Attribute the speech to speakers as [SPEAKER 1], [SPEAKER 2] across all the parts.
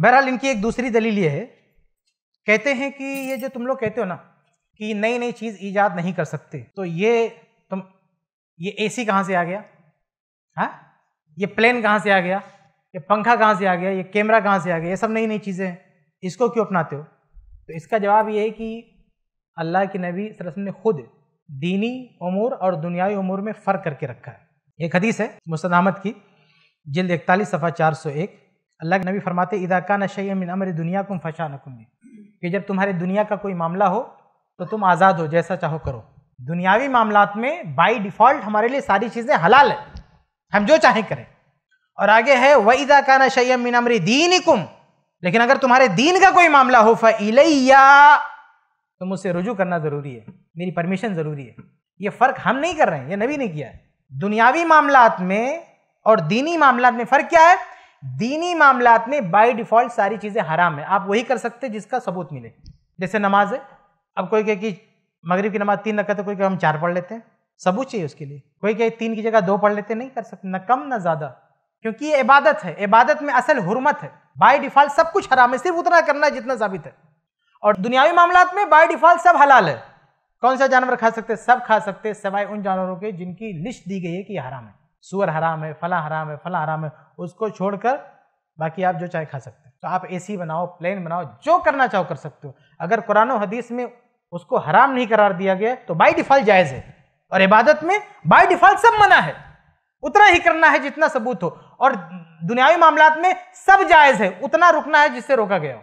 [SPEAKER 1] बहरहाल इनकी एक दूसरी दलील ये है कहते हैं कि ये जो तुम लोग कहते हो ना कि नई नई चीज़ ईजाद नहीं कर सकते तो ये तुम ये एसी कहाँ से आ गया हाँ ये प्लेन कहाँ से आ गया ये पंखा कहाँ से आ गया ये कैमरा कहाँ से आ गया ये सब नई नई चीज़ें हैं इसको क्यों अपनाते हो तो इसका जवाब ये है कि अल्लाह के नबी सरसम ने खुद दीनी उमूर और दुनियावी उमूर में फ़र्क करके रखा है एक हदीस है मुस्तद अहमद की जिल्द इकतालीस सफ़ा चार सौ एक अल्लाह के नबी फरमाते इदाका नशै मिन अमर दुनिया कुम फशा नकुम कि जब तुम्हारे दुनिया का कोई मामला हो तो तुम आज़ाद हो जैसा चाहो करो दुनियावी मामला में बाई डिफ़ॉल्ट हमारे लिए सारी चीज़ें हलाल है हम जो चाहें करें और आगे है वह इदा का नशैम मिन अमरी दीन कुम लेकिन अगर तुम्हारे दीन का कोई मामला हो फ़ैया तो मुझसे रुजू करना ज़रूरी है मेरी परमिशन ज़रूरी है ये फ़र्क हम नहीं कर रहे हैं ये नबी ने किया है दुनियावी मामला में और दीनी मामला में फ़र्क क्या है दीनी मामलात में बाई डिफॉल्ट सारी चीज़ें हराम है आप वही कर सकते जिसका सबूत मिले जैसे नमाज है अब कोई कहे कि मगरिब की नमाज तीन रखा तो कोई कहे हम चार पढ़ लेते हैं सबूत चाहिए उसके लिए कोई कहे तीन की जगह दो पढ़ लेते नहीं कर सकते न कम ना ज़्यादा क्योंकि ये इबादत है इबादत में असल हरमत है बाई डिफॉल्ट सब कुछ हराम है सिर्फ उतना करना है जितना साबित है और दुनियावी मामला में बाई डिफॉल्ट सब हलाल है कौन सा जानवर खा सकते सब खा सकते सवाए उन जानवरों के जिनकी लिस्ट दी गई है कि हराम है सुअर हराम है फला हराम है फला हराम है उसको छोड़कर बाकी आप जो चाहे खा सकते हैं तो आप एसी बनाओ प्लेन बनाओ जो करना चाहो कर सकते हो अगर कुरान हदीस में उसको हराम नहीं करार दिया गया तो बाई डिफॉल्ट जायज़ है और इबादत में बाई डिफॉल्ट सब मना है उतना ही करना है जितना सबूत हो और दुनियावी मामला में सब जायज़ है उतना रुकना है जिससे रोका गया हो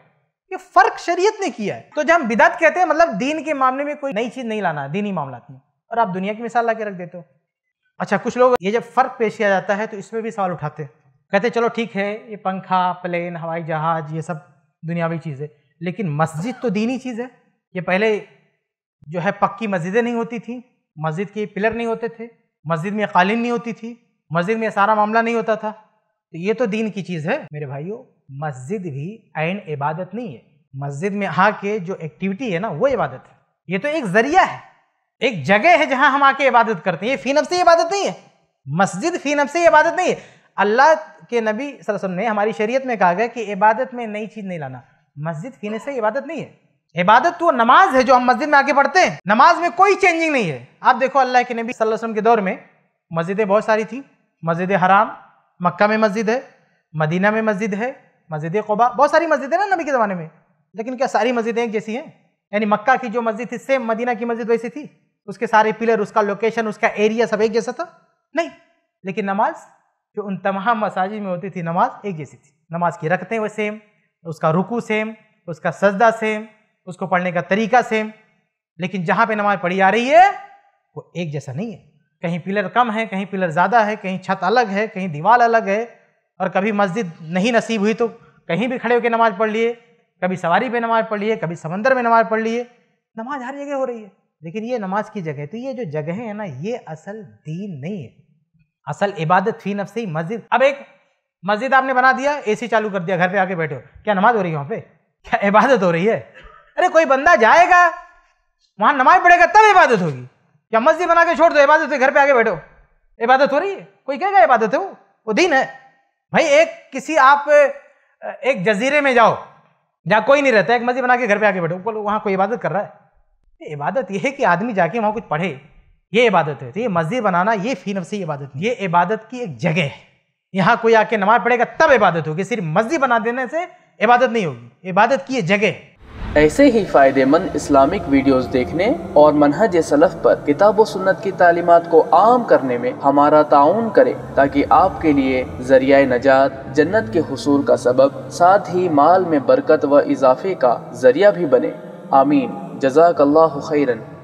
[SPEAKER 1] ये फर्क शरीयत ने किया है तो जब हम बिदात कहते हैं मतलब दीन के मामले में कोई नई चीज़ नहीं लाना है दीनी मामला में और आप दुनिया की मिसाल ला के रख देते हो अच्छा कुछ लोग ये जब फ़र्क पेश किया जाता है तो इसमें भी सवाल उठाते हैं कहते चलो ठीक है ये पंखा प्लेन हवाई जहाज़ ये सब दुनियावी चीज़ है लेकिन मस्जिद तो दीनी चीज़ है ये पहले जो है पक्की मस्जिदें नहीं होती थी मस्जिद के पिलर नहीं होते थे मस्जिद में कालीन नहीं होती थी मस्जिद में सारा मामला नहीं होता था तो ये तो दीन की चीज़ है मेरे भाइयों मस्जिद भी आन इबादत नहीं है मस्जिद में आके जो एक्टिविटी है ना वो इबादत है ये तो एक ज़रिया है एक जगह है जहां हम आके इबादत करते हैं ये फी से इबादत नहीं है मस्जिद फी से इबादत नहीं है अल्लाह के नबी सरसम ने हमारी शरीयत में कहा गया कि इबादत में नई चीज़ नहीं लाना मस्जिद फीने से इबादत नहीं है इबादत तो नमाज है जो हम मस्जिद में आके पढ़ते हैं नमाज में कोई चेंजिंग नहीं है आप देखो अल्लाह के नबी वसल्लम के दौर में मस्जिदें बहुत सारी थी मस्जिद हराम मक्का में मस्जिद है मदीना में मस्जिद है मस्जिद कोबा बहुत सारी मस्जिदें ना नबी के ज़माने में लेकिन क्या सारी मस्जिदें एक जैसी हैं यानी मक्का की जो मस्जिद थी सेम मदीना की मस्जिद वैसी थी उसके सारे पिलर उसका लोकेशन उसका एरिया सब एक जैसा था नहीं लेकिन नमाज जो उन तमाम मसाजिद में होती थी नमाज एक जैसी थी नमाज की रखते हुए सेम उसका रुकू सेम उसका सजदा सेम उसको पढ़ने का तरीका सेम लेकिन जहाँ पे नमाज पढ़ी आ रही है वो एक जैसा नहीं है कहीं पिलर कम है कहीं पिलर ज़्यादा है कहीं छत अलग है कहीं दीवार अलग है और कभी मस्जिद नहीं नसीब हुई तो कहीं भी खड़े होकर नमाज़ पढ़ लिए कभी सवारी पे नमाज़ पढ़ लिए कभी समंदर में नमाज़ पढ़ लिए नमाज हर जगह हो रही है लेकिन ये नमाज की जगह है तो ये जो जगह है ना ये असल दीन नहीं है असल इबादत फी नफ से ही मस्जिद अब एक मस्जिद आपने बना दिया एसी चालू कर दिया घर पे आके बैठे हो क्या नमाज हो रही है वहाँ पे क्या इबादत हो रही है अरे कोई बंदा जाएगा वहाँ नमाज पढ़ेगा तब इबादत होगी क्या मस्जिद बना के छोड़ दो इबादत से घर पे आके बैठो इबादत हो रही है कोई कहेगा इबादत है वो वो दीन है भाई एक किसी आप एक जजीरे में जाओ जहाँ कोई नहीं रहता एक मस्जिद बना के घर पे आके बैठो वहाँ कोई इबादत कर रहा है इबादत यह है कि आदमी जाके वहाँ कुछ पढ़े ये इबादत है तो ये मस्जिद बनाना ये फी नफसी इबादत ये इबादत की एक जगह है यहाँ कोई आके नमाज पढ़ेगा तब इबादत होगी सिर्फ मस्जिद बना देने से इबादत नहीं होगी इबादत की ये जगह है ऐसे ही फ़ायदेमंद इस्लामिक वीडियोस देखने और मनहज सलफ़ पर किताब सुन्नत की तालीमत को आम करने में हमारा ताउन करें ताकि आपके लिए जरिया नजात जन्नत के हसूल का सबब साथ ही माल में बरकत व इजाफे का जरिया भी बने आमीन جزاك الله خيرا